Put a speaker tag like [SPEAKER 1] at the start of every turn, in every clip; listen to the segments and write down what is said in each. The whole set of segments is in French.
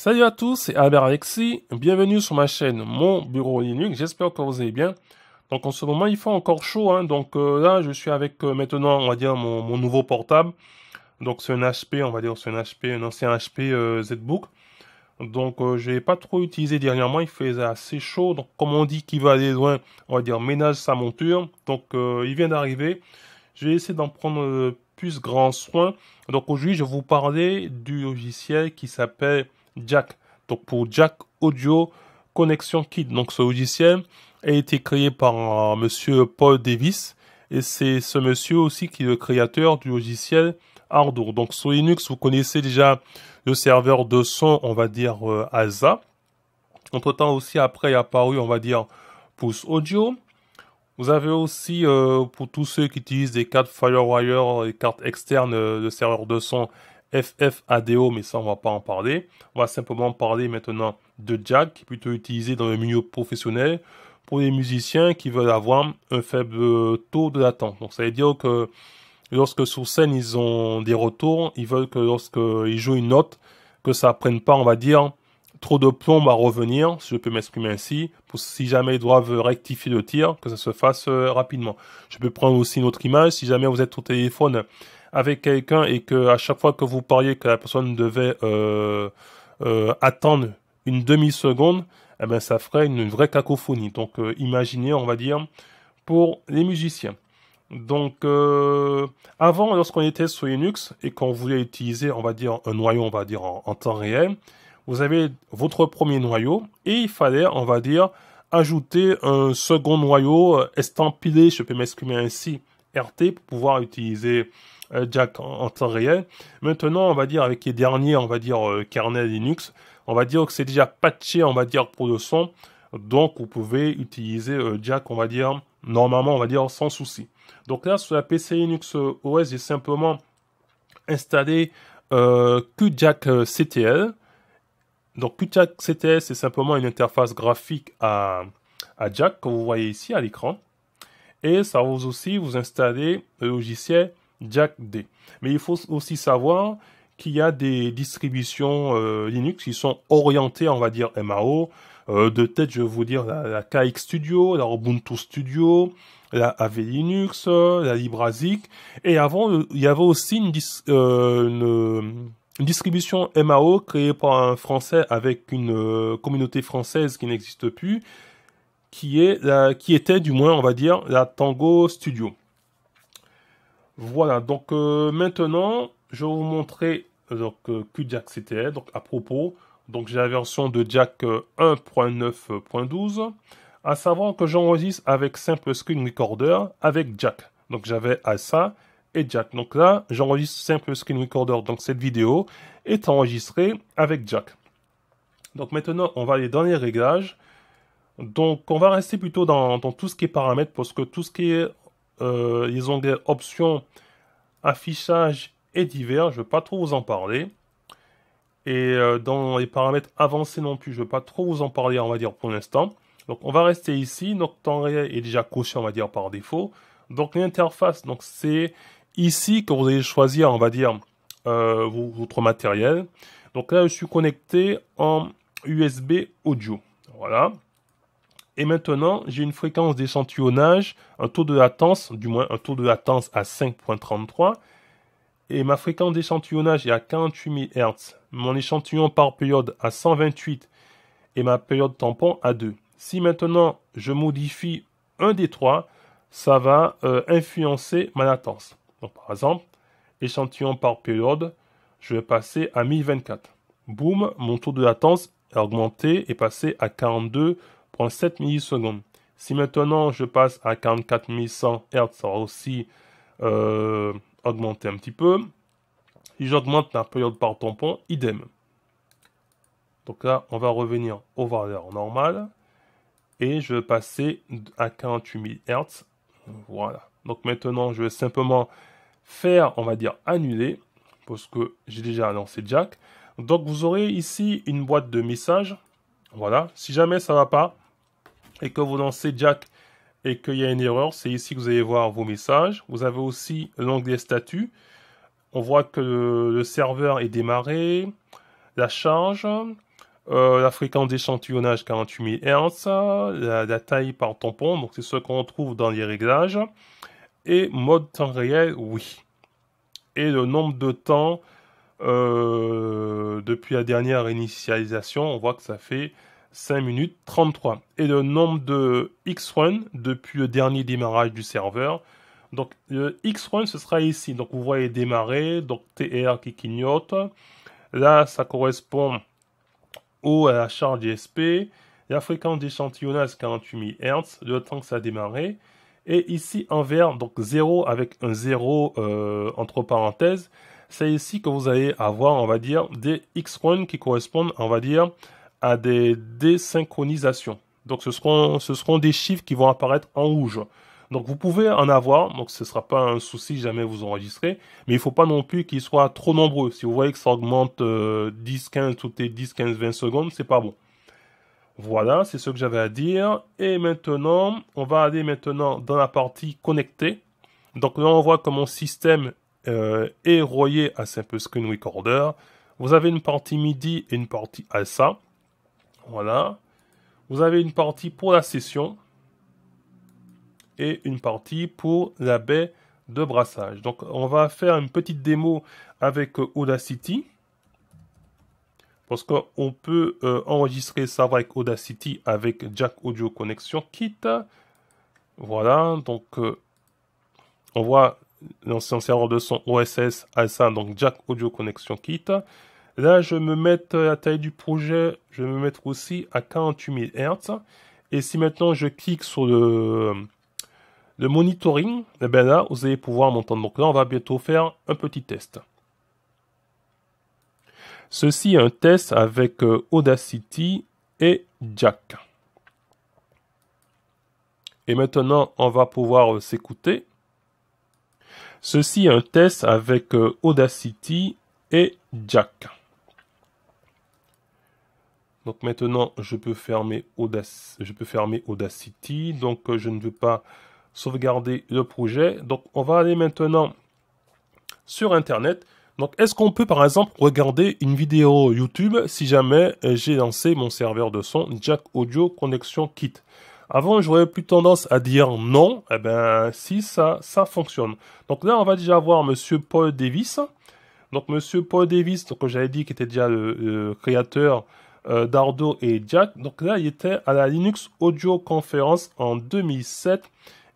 [SPEAKER 1] Salut à tous, c'est Albert Alexis. Bienvenue sur ma chaîne Mon Bureau Linux. J'espère que vous allez bien. Donc en ce moment, il fait encore chaud. Hein. Donc euh, là, je suis avec euh, maintenant, on va dire, mon, nouveau portable. Donc c'est un HP, on va dire, c'est un HP, un ancien HP euh, ZBook. Donc je n'ai pas trop utilisé dernièrement, il faisait assez chaud. Donc comme on dit qu'il va aller loin, on va dire, ménage sa monture. Donc il vient d'arriver. Je vais essayer d'en prendre plus grand soin. Donc aujourd'hui, je vais vous parler du logiciel qui s'appelle jack. Donc pour jack audio Connection kit. Donc ce logiciel a été créé par euh, monsieur Paul Davis et c'est ce monsieur aussi qui est le créateur du logiciel Ardour. Donc sur Linux, vous connaissez déjà le serveur de son, on va dire euh, ASA. Entre temps aussi après est apparu, on va dire Pulse Audio. Vous avez aussi, euh, pour tous ceux qui utilisent des cartes FireWire, des cartes externes, de euh, le serveur de son FFADO, mais ça, on va pas en parler. On va simplement parler maintenant de jack, qui est plutôt utilisé dans le milieu professionnel pour les musiciens qui veulent avoir un faible taux de latence. Donc, ça veut dire que lorsque sur scène, ils ont des retours, ils veulent que lorsqu'ils jouent une note, que ça prenne pas, on va dire, trop de plomb à revenir, si je peux m'exprimer ainsi, pour si jamais ils doivent rectifier le tir, que ça se fasse euh, rapidement. Je peux prendre aussi une autre image, si jamais vous êtes au téléphone avec quelqu'un et que à chaque fois que vous parliez que la personne devait euh, euh, attendre une demi seconde, eh ben ça ferait une vraie cacophonie. Donc euh, imaginez, on va dire, pour les musiciens. Donc avant, lorsqu'on était sur Linux et qu'on voulait utiliser, on va dire un noyau, on va dire en, en temps réel, vous avez votre premier noyau et il fallait, on va dire, ajouter un second noyau estampillé, je peux m'exprimer ainsi, RT pour pouvoir utiliser euh, Jack en, temps réel. Maintenant, on va dire avec les derniers, on va dire euh, kernel Linux, on va dire que c'est déjà patché, on va dire pour le son. Donc, vous pouvez utiliser euh, Jack, on va dire normalement, on va dire sans souci. Donc là, sur la PC Linux OS, j'ai simplement installé euh, QJack CTL. Donc QJack CTL, c'est simplement une interface graphique à, à Jack que vous voyez ici à l'écran. Et ça vous aussi vous installer le logiciel Jack D. Mais il faut aussi savoir qu'il y a des distributions euh, Linux qui sont orientées, on va dire, MAO. Euh, de tête, je vais vous dire la, la, KX Studio, la Ubuntu Studio, la AV Linux, euh, la Librasic, Et avant, il y avait aussi une, distribution MAO créée par un Français avec une communauté française qui n'existe plus, qui, est qui était, du moins, on va dire, la Tango Studio. Voilà, donc euh, maintenant, je vais vous montrer euh, donc, euh, que Jack c'était, donc à propos. Donc j'ai la version de Jack 1.9.12, à savoir que j'enregistre avec simple screen recorder avec Jack. Donc j'avais ça et Jack. Donc là, j'enregistre simple screen recorder. Donc cette vidéo est enregistrée avec Jack. Donc maintenant, on va aller dans les réglages. Donc on va rester plutôt dans, dans tout ce qui est paramètres parce que tout ce qui est les euh, ils ont des options affichage et divers, je ne vais pas trop vous en parler. Et euh, dans les paramètres avancés non plus, je ne vais pas trop vous en parler, on va dire, pour l'instant. Donc on va rester ici, notre temps réel est déjà coché, on va dire, par défaut. Donc l'interface, donc c'est ici que vous allez choisir, on va dire, euh, votre matériel. Donc là, je suis connecté en USB audio. Voilà. Et maintenant, j'ai une fréquence d'échantillonnage, un taux de latence, du moins un taux de latence à 5.33. Et ma fréquence d'échantillonnage est à 48 000 Hz. Mon échantillon par période à 128 et ma période tampon à 2. Si maintenant je modifie un des trois, ça va euh, influencer ma latence. Donc par exemple, échantillon par période, je vais passer à 1024. Boum, mon taux de latence est augmenté et passé à 42 7 millisecondes. Si maintenant je passe à 44100 Hz, ça va aussi euh, augmenter un petit peu. Si j'augmente la période par tampon, idem. Donc là, on va revenir au valeur normale, Et je vais passer à 48000 Hz. Voilà. Donc maintenant, je vais simplement faire, on va dire, annuler. Parce que j'ai déjà annoncé Jack. Donc vous aurez ici une boîte de messages. Voilà. Si jamais ça ne va pas, et que vous lancez Jack et qu'il y a une erreur, c'est ici que vous allez voir vos messages. Vous avez aussi l'onglet statut. On voit que le serveur est démarré, la charge, euh, la fréquence d'échantillonnage 48 000 Hz, la, la, taille par tampon, donc c'est ce qu'on trouve dans les réglages, et mode temps réel, oui. Et le nombre de temps euh, depuis la dernière initialisation, on voit que ça fait 5 minutes 33. Et le nombre de X-Run depuis le dernier démarrage du serveur. Donc le X-Run, ce sera ici. Donc vous voyez démarrer, donc TR qui clignote. Là, ça correspond au à la charge ISP. La fréquence d'échantillonnage 48 000 Hz, le temps que ça a démarré. Et ici, en vert, donc 0 avec un 0 euh, entre parenthèses, c'est ici que vous allez avoir, on va dire, des X-Run qui correspondent, on va dire, à des désynchronisations. Donc ce seront, ce seront des chiffres qui vont apparaître en rouge. Donc vous pouvez en avoir, donc ce ne sera pas un souci jamais vous enregistrez, mais il ne faut pas non plus qu'ils soient trop nombreux. Si vous voyez que ça augmente 10, 15, toutes les 10, 15, 20 secondes, c'est pas bon. Voilà, c'est ce que j'avais à dire. Et maintenant, on va aller maintenant dans la partie connectée. Donc là, on voit que mon système euh, est royé à Simple Screen Recorder. Vous avez une partie MIDI et une partie ALSA. Voilà. Vous avez une partie pour la session et une partie pour la baie de brassage. Donc on va faire une petite démo avec euh, Audacity. Parce qu'on peut euh, enregistrer ça avec Audacity avec Jack Audio Connection Kit. Voilà, donc euh, on voit l'ancien serveur de son OSS ASA, donc Jack Audio Connection Kit. Là, je vais me mettre la taille du projet, je vais me mettre aussi à 48 000 Hz. Et si maintenant je clique sur le, le monitoring, et eh bien là, vous allez pouvoir m'entendre. Donc là, on va bientôt faire un petit test. Ceci est un test avec euh, Audacity et Jack. Et maintenant, on va pouvoir euh, s'écouter. Ceci est un test avec euh, Audacity et Jack. Donc maintenant, je peux fermer, Audac je peux fermer Audacity. Donc euh, je ne veux pas sauvegarder le projet. Donc on va aller maintenant sur Internet. Donc est-ce qu'on peut par exemple regarder une vidéo YouTube si jamais euh, j'ai lancé mon serveur de son Jack Audio Connection Kit avant, j'aurais plus tendance à dire non. Eh bien, si ça, ça fonctionne. Donc là, on va déjà voir Monsieur Paul Davis. Donc Monsieur Paul Davis, que j'avais dit, qui était déjà le créateur euh, Dardo et Jack. Donc là, il était à la Linux Audio Conference en 2007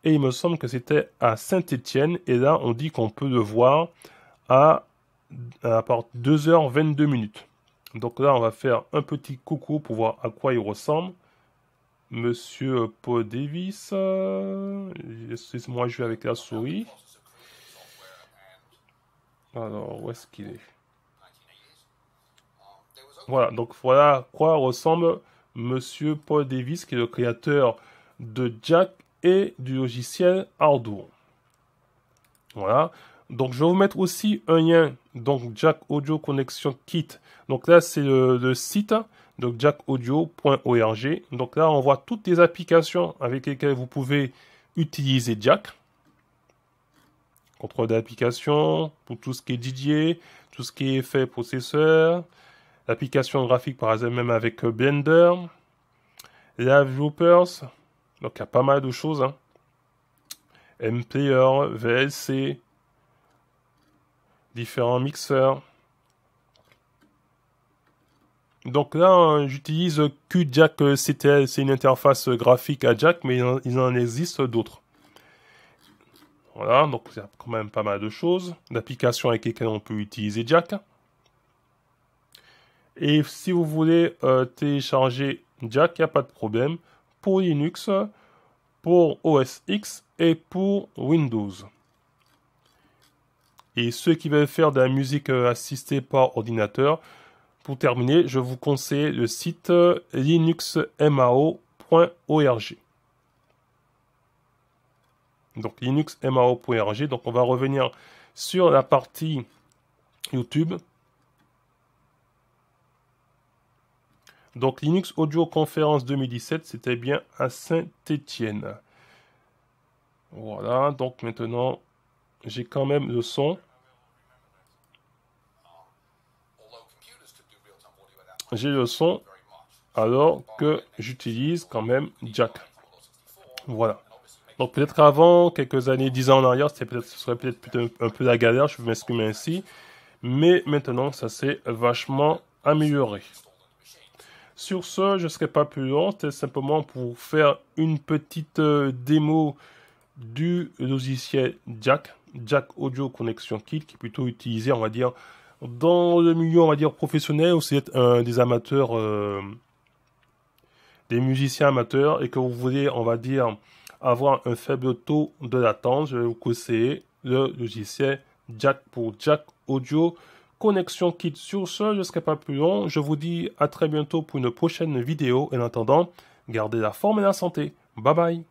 [SPEAKER 1] et il me semble que c'était à Saint-Étienne. Et là, on dit qu'on peut le voir à, à 2h22 minutes. Donc là, on va faire un petit coucou pour voir à quoi il ressemble. Monsieur Paul Davis, moi je vais avec la souris. Alors, où est-ce qu'il est, voilà, donc voilà à quoi ressemble Monsieur Paul Davis, qui est le créateur de Jack et du logiciel Ardour. Voilà. Donc, je vais vous mettre aussi un lien, donc Jack Audio Connection Kit. Donc là, c'est le, site, donc jackaudio.org. Donc là, on voit toutes les applications avec lesquelles vous pouvez utiliser Jack. Contrôle d'application, pour tout ce qui est Didier, tout ce qui est effet processeur, l'application graphique par exemple même avec euh, Blender, Loopers. donc il y a pas mal de choses. Hein. MPR, VLC, différents mixeurs. Donc là, euh, j'utilise QJack euh, CTL, c'est une interface graphique à Jack, mais il en, existe d'autres. Voilà, donc il y a quand même pas mal de choses, d'applications avec lesquelles on peut utiliser Jack. Et si vous voulez euh, télécharger Jack, il n'y a pas de problème pour Linux, pour OS X et pour Windows. Et ceux qui veulent faire de la musique euh, assistée par ordinateur, pour terminer, je vous conseille le site euh, linuxmao.org. Donc linuxmao.org. Donc on va revenir sur la partie YouTube. Donc Linux Audio Conference 2017, c'était bien à Saint-Étienne. Voilà, donc maintenant, j'ai quand même le son. J'ai le son alors que j'utilise quand même Jack. Voilà. Donc peut-être avant quelques années, dix ans en arrière, peut ce serait peut-être un, un peu la galère, je vais m'exprimer ainsi. Mais maintenant, ça s'est vachement amélioré. Sur ce, je ne serai pas plus long, c'est simplement pour faire une petite euh, démo du logiciel Jack, Jack Audio Connection Kit, qui est plutôt utilisé, on va dire, dans le milieu, on va dire, professionnel, êtes c'est un des amateurs, euh, des musiciens amateurs, et que vous voulez, on va dire, avoir un faible taux de latence, je vais vous conseiller le logiciel Jack pour Jack Audio connexion quitte. Sur ce, je ne serai pas plus long. Je vous dis à très bientôt pour une prochaine vidéo. Et en attendant, gardez la forme et la santé. Bye bye